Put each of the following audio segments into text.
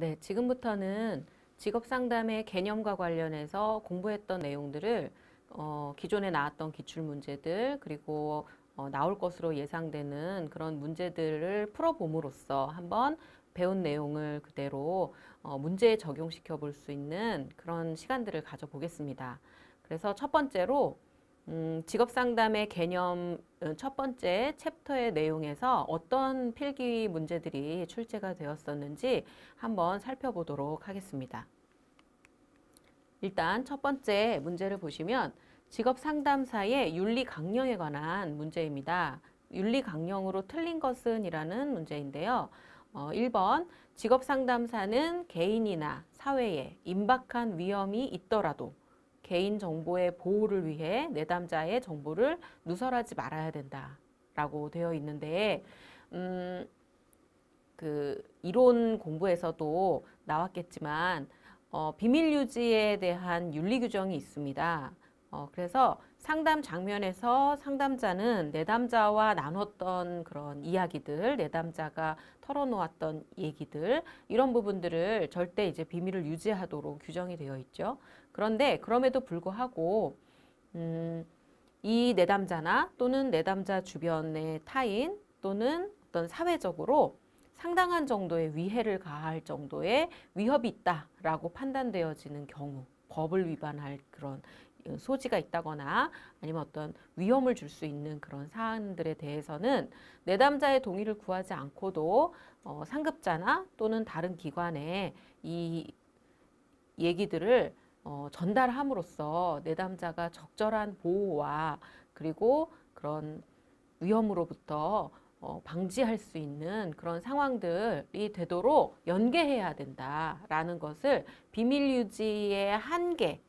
네, 지금부터는 직업 상담의 개념과 관련해서 공부했던 내용들을 어, 기존에 나왔던 기출 문제들 그리고 어, 나올 것으로 예상되는 그런 문제들을 풀어봄으로써 한번 배운 내용을 그대로 어, 문제에 적용시켜 볼 수 있는 그런 시간들을 가져보겠습니다. 그래서 첫 번째로 음, 직업상담의 개념 어, 첫 번째 챕터의 내용에서 어떤 필기 문제들이 출제가 되었었는지 한번 살펴보도록 하겠습니다. 일단 첫 번째 문제를 보시면 직업상담사의 윤리강령에 관한 문제입니다. 윤리강령으로 틀린 것은 이라는 문제인데요. 어, 1번 직업상담사는 개인이나 사회에 임박한 위험이 있더라도 개인정보의 보호를 위해 내담자의 정보를 누설하지 말아야 된다라고 되어 있는데 음, 그 이론 공부에서도 나왔겠지만 어, 비밀 유지에 대한 윤리 규정이 있습니다. 어, 그래서 상담 장면에서 상담자는 내담자와 나눴던 그런 이야기들, 내담자가 털어놓았던 얘기들, 이런 부분들을 절대 이제 비밀을 유지하도록 규정이 되어 있죠. 그런데 그럼에도 불구하고, 음, 이 내담자나 또는 내담자 주변의 타인 또는 어떤 사회적으로 상당한 정도의 위해를 가할 정도의 위협이 있다라고 판단되어지는 경우, 법을 위반할 그런 소지가 있다거나 아니면 어떤 위험을 줄 수 있는 그런 사안들에 대해서는 내담자의 동의를 구하지 않고도 어, 상급자나 또는 다른 기관에 이 얘기들을 어, 전달함으로써 내담자가 적절한 보호와 그리고 그런 위험으로부터 어, 방지할 수 있는 그런 상황들이 되도록 연계해야 된다라는 것을 비밀 유지의 한계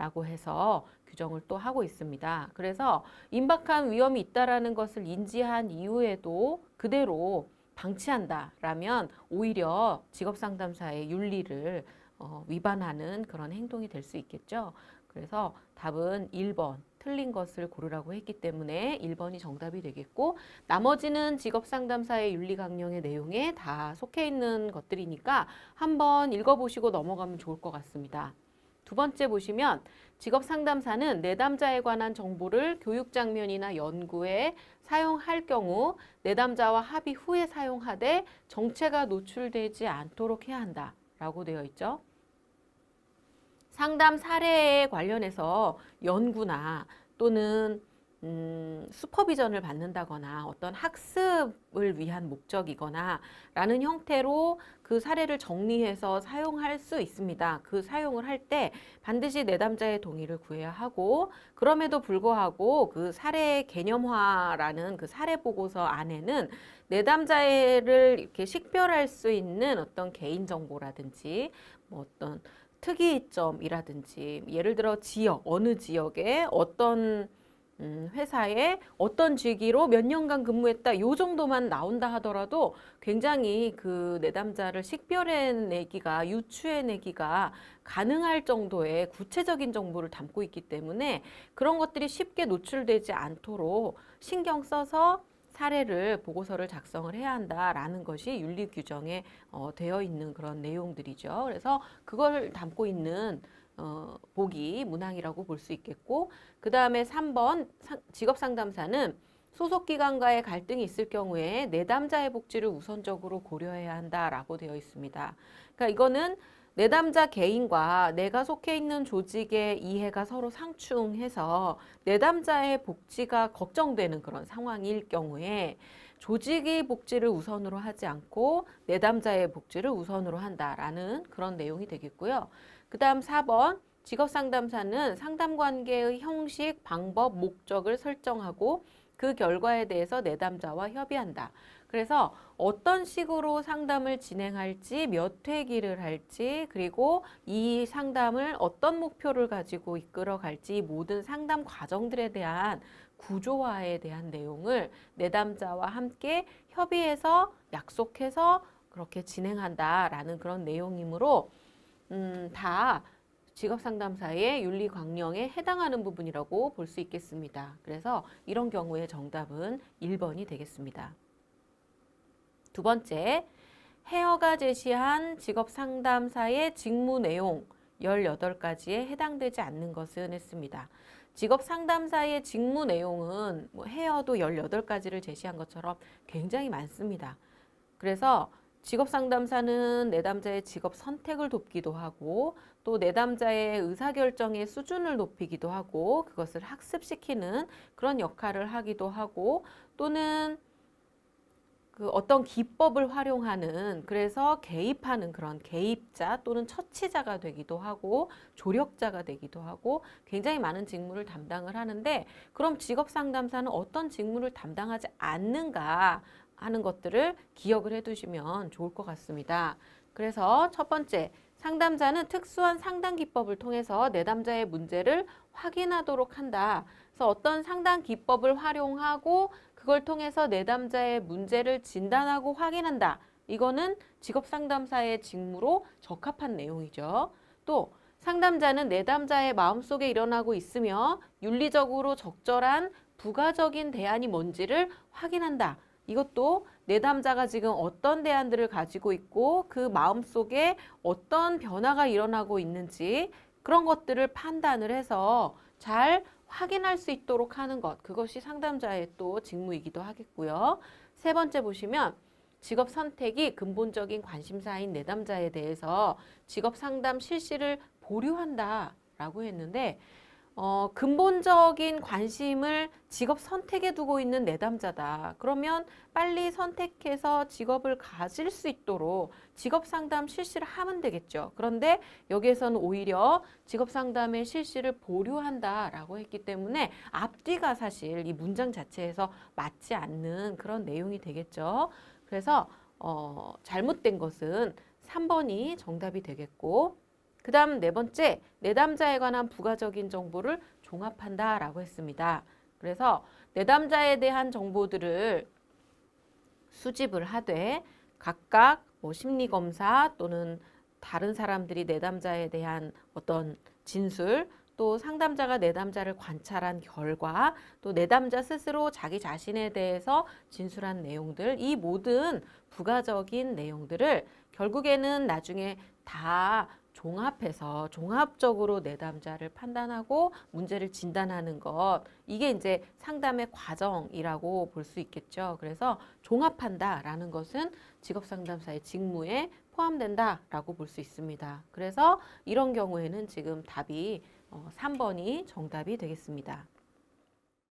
라고 해서 규정을 또 하고 있습니다. 그래서 임박한 위험이 있다라는 것을 인지한 이후에도 그대로 방치한다라면 오히려 직업상담사의 윤리를 어, 위반하는 그런 행동이 될 수 있겠죠. 그래서 답은 1번 틀린 것을 고르라고 했기 때문에 1번이 정답이 되겠고 나머지는 직업상담사의 윤리강령의 내용에 다 속해 있는 것들이니까 한번 읽어보시고 넘어가면 좋을 것 같습니다. 두 번째 보시면 직업 상담사는 내담자에 관한 정보를 교육 장면이나 연구에 사용할 경우 내담자와 합의 후에 사용하되 정체가 노출되지 않도록 해야 한다라고 되어 있죠. 상담 사례에 관련해서 연구나 또는 음, 슈퍼비전을 받는다거나 어떤 학습을 위한 목적이거나 라는 형태로 그 사례를 정리해서 사용할 수 있습니다. 그 사용을 할 때 반드시 내담자의 동의를 구해야 하고 그럼에도 불구하고 그 사례 개념화라는 그 사례 보고서 안에는 내담자를 이렇게 식별할 수 있는 어떤 개인정보라든지 뭐 어떤 특이점이라든지 예를 들어 지역, 어느 지역에 어떤 음, 회사에 어떤 직위로 몇 년간 근무했다 요 정도만 나온다 하더라도 굉장히 그 내담자를 식별해내기가 유추해내기가 가능할 정도의 구체적인 정보를 담고 있기 때문에 그런 것들이 쉽게 노출되지 않도록 신경 써서 사례를 보고서를 작성을 해야 한다라는 것이 윤리 규정에 어, 되어 있는 그런 내용들이죠. 그래서 그걸 담고 있는 어, 복이 문항이라고 볼 수 있겠고 그 다음에 3번 직업상담사는 소속기관과의 갈등이 있을 경우에 내담자의 복지를 우선적으로 고려해야 한다라고 되어 있습니다. 그러니까 이거는 내담자 개인과 내가 속해 있는 조직의 이해가 서로 상충해서 내담자의 복지가 걱정되는 그런 상황일 경우에 조직의 복지를 우선으로 하지 않고 내담자의 복지를 우선으로 한다라는 그런 내용이 되겠고요. 그 다음 4번 직업상담사는 상담관계의 형식, 방법, 목적을 설정하고 그 결과에 대해서 내담자와 협의한다. 그래서 어떤 식으로 상담을 진행할지, 몇 회기를 할지, 그리고 이 상담을 어떤 목표를 가지고 이끌어 갈지 모든 상담 과정들에 대한 구조화에 대한 내용을 내담자와 함께 협의해서 약속해서 그렇게 진행한다라는 그런 내용이므로 음, 다 직업상담사의 윤리광령에 해당하는 부분이라고 볼 수 있겠습니다. 그래서 이런 경우에 정답은 1번이 되겠습니다. 두 번째, 헤어가 제시한 직업상담사의 직무 내용 18가지에 해당되지 않는 것은 했습니다. 직업 상담사의 직무 내용은 뭐 헤어도 18가지를 제시한 것처럼 굉장히 많습니다. 그래서 직업 상담사는 내담자의 직업 선택을 돕기도 하고 또 내담자의 의사결정의 수준을 높이기도 하고 그것을 학습시키는 그런 역할을 하기도 하고 또는 그 어떤 기법을 활용하는 그래서 개입하는 그런 개입자 또는 처치자가 되기도 하고 조력자가 되기도 하고 굉장히 많은 직무를 담당을 하는데 그럼 직업 상담사는 어떤 직무를 담당하지 않는가 하는 것들을 기억을 해두시면 좋을 것 같습니다. 그래서 첫 번째, 상담자는 특수한 상담 기법을 통해서 내담자의 문제를 확인하도록 한다. 그래서 어떤 상담 기법을 활용하고 그걸 통해서 내담자의 문제를 진단하고 확인한다. 이거는 직업 상담사의 직무로 적합한 내용이죠. 또 상담자는 내담자의 마음속에 일어나고 있으며 윤리적으로 적절한 부가적인 대안이 뭔지를 확인한다. 이것도 내담자가 지금 어떤 대안들을 가지고 있고 그 마음속에 어떤 변화가 일어나고 있는지 그런 것들을 판단을 해서 잘 확인할 수 있도록 하는 것 그것이 상담자의 또 직무이기도 하겠고요. 세 번째 보시면 직업 선택이 근본적인 관심사인 내담자에 대해서 직업 상담 실시를 보류한다라고 했는데 어, 근본적인 관심을 직업 선택에 두고 있는 내담자다. 그러면 빨리 선택해서 직업을 가질 수 있도록 직업 상담 실시를 하면 되겠죠. 그런데 여기에서는 오히려 직업 상담의 실시를 보류한다라고 했기 때문에 앞뒤가 사실 이 문장 자체에서 맞지 않는 그런 내용이 되겠죠. 그래서 어, 잘못된 것은 3번이 정답이 되겠고 그 다음 네 번째, 내담자에 관한 부가적인 정보를 종합한다 라고 했습니다. 그래서 내담자에 대한 정보들을 수집을 하되 각각 뭐 심리검사 또는 다른 사람들이 내담자에 대한 어떤 진술 또 상담자가 내담자를 관찰한 결과 또 내담자 스스로 자기 자신에 대해서 진술한 내용들 이 모든 부가적인 내용들을 결국에는 나중에 다 종합해서 종합적으로 내담자를 판단하고 문제를 진단하는 것 이게 이제 상담의 과정이라고 볼 수 있겠죠. 그래서 종합한다라는 것은 직업상담사의 직무에 포함된다라고 볼 수 있습니다. 그래서 이런 경우에는 지금 답이 3번이 어, 정답이 되겠습니다.